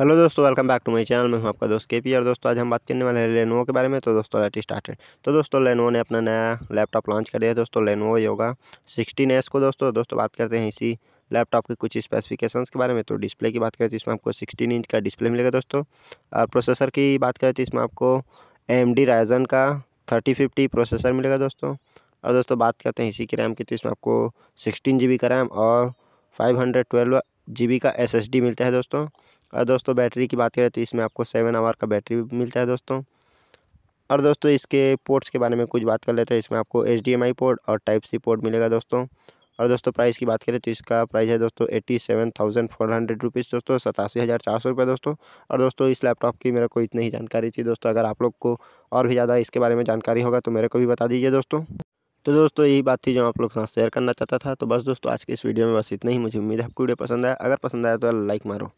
hello दोस्तों welcome back to my channel मैं हूं आपका दोस्त के पी और दोस्तों आज हम बात करने वाले हैं लेनोवो के बारे में तो दोस्तों लेट स्टार्ट तो दोस्तों लेनोवो ने अपना नया लैपटॉप लॉन्च कर दिया दोस्तों लेनोवो योगा सिक्सटीन एस को दोस्तों दोस्तों बात करते हैं इसी लैपटॉप के कुछ स्पेसिफिकेशन के बारे में तो डिस्प्ले की बात करें तो इसमें आपको सिक्सटीन इंच का डिस्प्ले मिलेगा दोस्तों और प्रोसेसर की बात करें तो इसमें आपको एम डी का थर्टी फिफ्टी प्रोसेसर मिलेगा दोस्तों और दोस्तों बात करते हैं इसी की रैम की तो इसमें आपको सिक्सटीन जी बी का रैम और five hundred twelve G B का एस एस डी मिलता है दोस्तों और दोस्तों बैटरी की बात करें तो इसमें आपको सेवन आवर का बैटरी भी मिलता है दोस्तों और दोस्तों इसके पोर्ट्स के बारे में कुछ बात कर लेते हैं इसमें आपको एच पोर्ट और टाइप सी पोर्ट मिलेगा दोस्तों और दोस्तों प्राइस की बात करें तो इसका प्राइस है दोस्तों eighty seven thousand four hundred rupees दोस्तों सतासी हज़ार चार सौ रुपये दोस्तों और दोस्तों इस लैपटॉप की मेरे को इतनी ही जानकारी थी दोस्तों अगर आप लोग को और भी ज़्यादा इसके बारे में जानकारी होगा तो मेरे को भी बता दीजिए दोस्तों तो दोस्तों यही बात थी जो आप लोग साथ शेयर करना चाहता था तो बस दोस्तों आज के इस वीडियो में बस इतना ही मुझे उम्मीद है आपको वीडियो पसंद आया अगर पसंद आया तो लाइक मारो